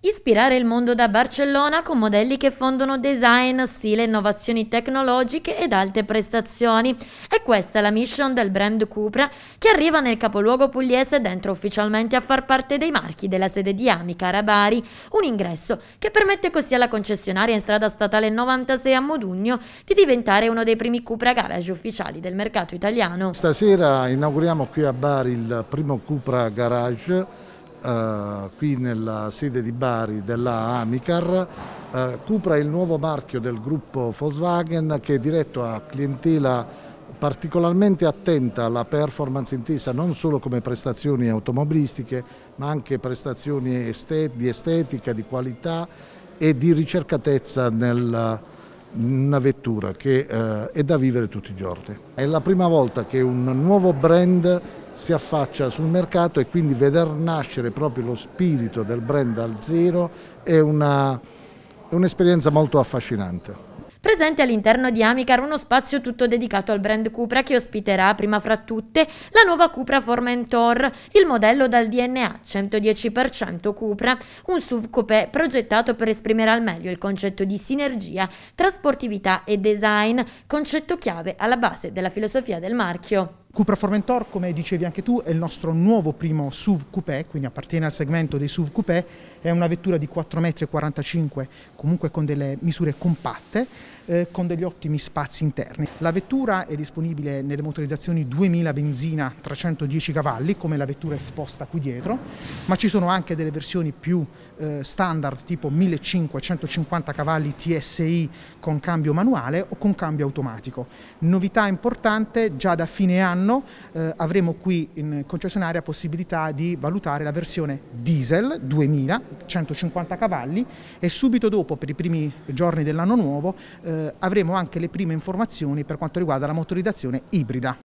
Ispirare il mondo da Barcellona con modelli che fondono design, stile, innovazioni tecnologiche ed alte prestazioni. È questa la mission del brand Cupra che arriva nel capoluogo pugliese ed entra ufficialmente a far parte dei marchi della sede di Amica Rabari, un ingresso che permette così alla concessionaria in strada statale 96 a Modugno di diventare uno dei primi Cupra Garage ufficiali del mercato italiano. Stasera inauguriamo qui a Bari il primo Cupra Garage eh, qui nella sede di Bari della Amicar, eh, Cupra è il nuovo marchio del gruppo Volkswagen che è diretto a clientela particolarmente attenta alla performance intesa non solo come prestazioni automobilistiche ma anche prestazioni di estetica, di qualità e di ricercatezza nel, una vettura che eh, è da vivere tutti i giorni. È la prima volta che un nuovo brand si affaccia sul mercato e quindi veder nascere proprio lo spirito del brand al zero è un'esperienza un molto affascinante. Presente all'interno di Amicar uno spazio tutto dedicato al brand Cupra che ospiterà prima fra tutte la nuova Cupra Formentor, il modello dal DNA 110% Cupra, un SUV coupé progettato per esprimere al meglio il concetto di sinergia tra sportività e design, concetto chiave alla base della filosofia del marchio. Cupra Formentor, come dicevi anche tu, è il nostro nuovo primo SUV coupé, quindi appartiene al segmento dei SUV coupé, è una vettura di 4,45 m, comunque con delle misure compatte, eh, con degli ottimi spazi interni. La vettura è disponibile nelle motorizzazioni 2000 benzina 310 cavalli come la vettura esposta qui dietro, ma ci sono anche delle versioni più eh, standard tipo 1550 cavalli TSI con cambio manuale o con cambio automatico. Novità importante, già da fine anno eh, avremo qui in concessionaria possibilità di valutare la versione diesel 2000 150 cavalli e subito dopo per i primi giorni dell'anno nuovo eh, eh, avremo anche le prime informazioni per quanto riguarda la motorizzazione ibrida.